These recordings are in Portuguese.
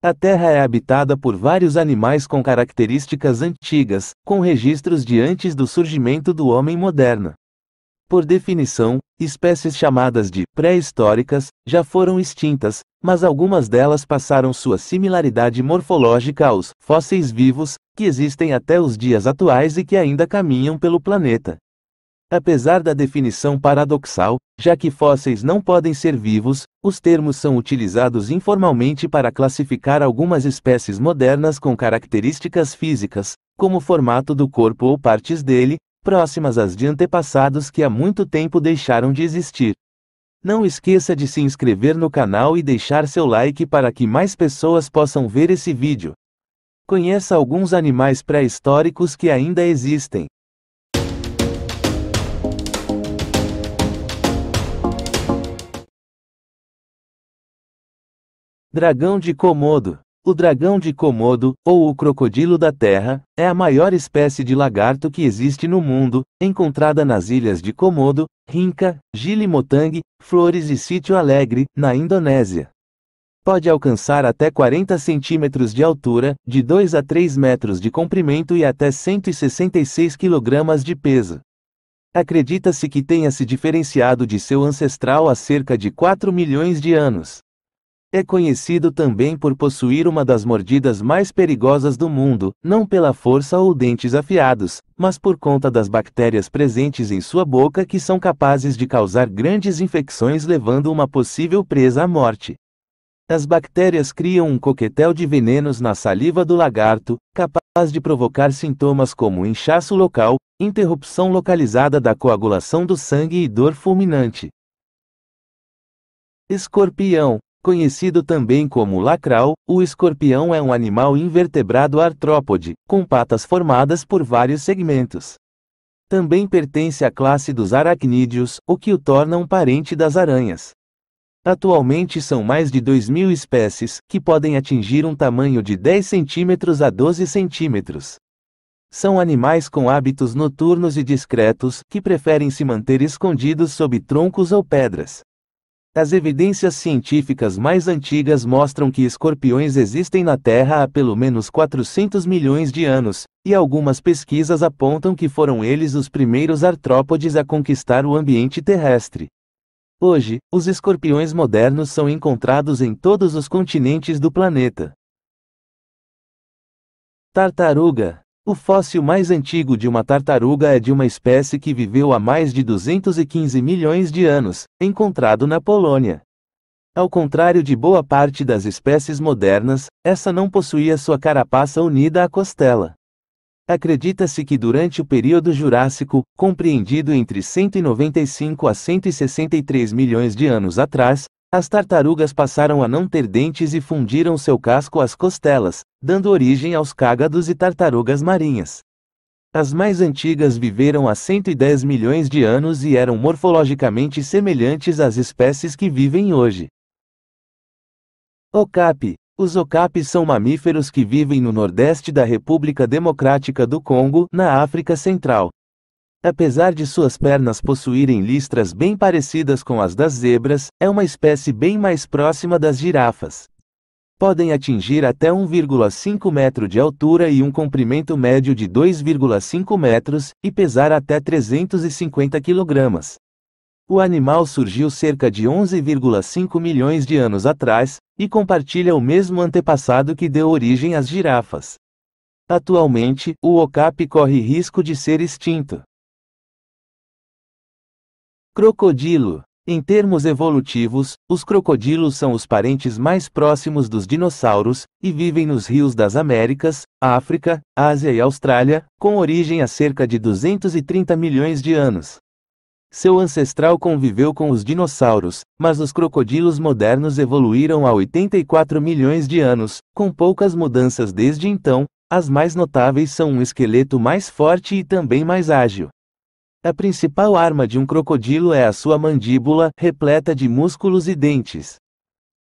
A terra é habitada por vários animais com características antigas, com registros de antes do surgimento do homem moderno. Por definição, espécies chamadas de pré-históricas já foram extintas, mas algumas delas passaram sua similaridade morfológica aos fósseis vivos, que existem até os dias atuais e que ainda caminham pelo planeta. Apesar da definição paradoxal, já que fósseis não podem ser vivos, os termos são utilizados informalmente para classificar algumas espécies modernas com características físicas, como formato do corpo ou partes dele, próximas às de antepassados que há muito tempo deixaram de existir. Não esqueça de se inscrever no canal e deixar seu like para que mais pessoas possam ver esse vídeo. Conheça alguns animais pré-históricos que ainda existem. Dragão de Komodo. O dragão de Komodo, ou o crocodilo da terra, é a maior espécie de lagarto que existe no mundo, encontrada nas ilhas de Komodo, Rinca, Gili Motang, Flores e Sítio Alegre, na Indonésia. Pode alcançar até 40 centímetros de altura, de 2 a 3 metros de comprimento e até 166 kg de peso. Acredita-se que tenha se diferenciado de seu ancestral há cerca de 4 milhões de anos. É conhecido também por possuir uma das mordidas mais perigosas do mundo, não pela força ou dentes afiados, mas por conta das bactérias presentes em sua boca que são capazes de causar grandes infecções, levando uma possível presa à morte. As bactérias criam um coquetel de venenos na saliva do lagarto, capaz de provocar sintomas como inchaço local, interrupção localizada da coagulação do sangue e dor fulminante. Escorpião Conhecido também como lacral, o escorpião é um animal invertebrado artrópode, com patas formadas por vários segmentos. Também pertence à classe dos aracnídeos, o que o torna um parente das aranhas. Atualmente são mais de 2 mil espécies, que podem atingir um tamanho de 10 centímetros a 12 centímetros. São animais com hábitos noturnos e discretos, que preferem se manter escondidos sob troncos ou pedras. As evidências científicas mais antigas mostram que escorpiões existem na Terra há pelo menos 400 milhões de anos, e algumas pesquisas apontam que foram eles os primeiros artrópodes a conquistar o ambiente terrestre. Hoje, os escorpiões modernos são encontrados em todos os continentes do planeta. Tartaruga o fóssil mais antigo de uma tartaruga é de uma espécie que viveu há mais de 215 milhões de anos, encontrado na Polônia. Ao contrário de boa parte das espécies modernas, essa não possuía sua carapaça unida à costela. Acredita-se que durante o período Jurássico, compreendido entre 195 a 163 milhões de anos atrás, as tartarugas passaram a não ter dentes e fundiram seu casco às costelas, dando origem aos cágados e tartarugas marinhas. As mais antigas viveram há 110 milhões de anos e eram morfologicamente semelhantes às espécies que vivem hoje. Okapi. Os okapis são mamíferos que vivem no nordeste da República Democrática do Congo, na África Central. Apesar de suas pernas possuírem listras bem parecidas com as das zebras, é uma espécie bem mais próxima das girafas. Podem atingir até 1,5 metro de altura e um comprimento médio de 2,5 metros, e pesar até 350 kg. O animal surgiu cerca de 11,5 milhões de anos atrás e compartilha o mesmo antepassado que deu origem às girafas. Atualmente, o okapi corre risco de ser extinto. Crocodilo. Em termos evolutivos, os crocodilos são os parentes mais próximos dos dinossauros e vivem nos rios das Américas, África, Ásia e Austrália, com origem há cerca de 230 milhões de anos. Seu ancestral conviveu com os dinossauros, mas os crocodilos modernos evoluíram há 84 milhões de anos, com poucas mudanças desde então. As mais notáveis são um esqueleto mais forte e também mais ágil. A principal arma de um crocodilo é a sua mandíbula, repleta de músculos e dentes.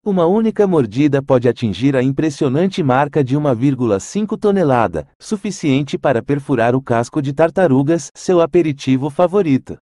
Uma única mordida pode atingir a impressionante marca de 1,5 tonelada, suficiente para perfurar o casco de tartarugas, seu aperitivo favorito.